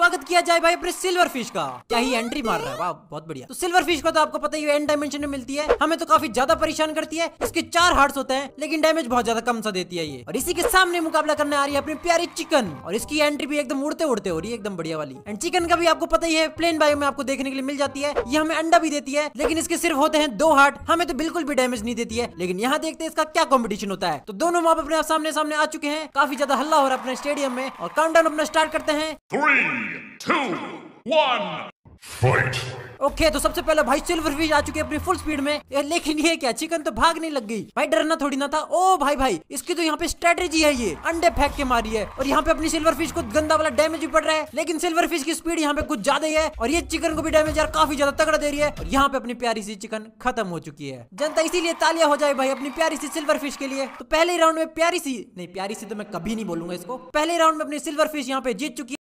स्वागत किया जाए भाई अपने सिल्वर फिश का क्या ही एंट्री मार रहा है वाह बहुत बढ़िया तो सिल्वर फिश को तो आपको पता ही एंड डायमेंशन में मिलती है हमें तो काफी ज्यादा परेशान करती है इसके चार हार्ट होते हैं लेकिन डैमेज बहुत ज्यादा कम सा देती है ये और इसी के सामने मुकाबला करने आ रही है अपनी प्यारी चिकन और इसकी एंट्री भी एकदम उड़ते उड़ते हो रही है एकदम बढ़िया वाली एंड चिकन का भी आपको पता ही है प्लेन बायो में आपको देखने के लिए मिल जाती है ये हमें अंडा भी देती है लेकिन इसके सिर्फ होते हैं दो हार्ट हमें तो बिल्कुल भी डैमेज नहीं देती है लेकिन यहाँ देखते हैं इसका क्या कॉम्पिटिशन होता है तो दोनों माप अपने सामने सामने आ चुके हैं काफी ज्यादा हल्ला हो रहा है अपने स्टेडियम में और काउंट अपना स्टार्ट करते हैं Three. two, one fight! Okay तो सबसे पहले भाई सिल्वर फिश आ चुके है अपनी फुल स्पीड में लेकिन ये क्या चिकन तो भाग नहीं लग गई भाई डरना थोड़ी ना था ओ भाई भाई इसकी तो यहाँ पे स्ट्रेटेजी है ये अंडे फेंक के मारी है और यहाँ पे अपनी सिल्वर फिश को गंदा वाला डैमेज भी पड़ रहा है लेकिन सिल्वर फिश की स्पीड यहाँ पे कुछ ज्यादा ही है और ये चिकन को भी डैमेज यार काफी ज्यादा तगड़ा दे रही है और यहाँ पे अपनी प्यारी सी चिकन खत्म हो चुकी है जनता इसीलिए तालिया हो जाए भाई अपनी प्यारी सी सिल्वर फिश के लिए तो पहले राउंड में प्यारी सी नहीं प्यारी सी तो मैं कभी नहीं बोलूंगा इसको पहले राउंड में अपनी सिल्वर फिश यहाँ पे जीत चुकी है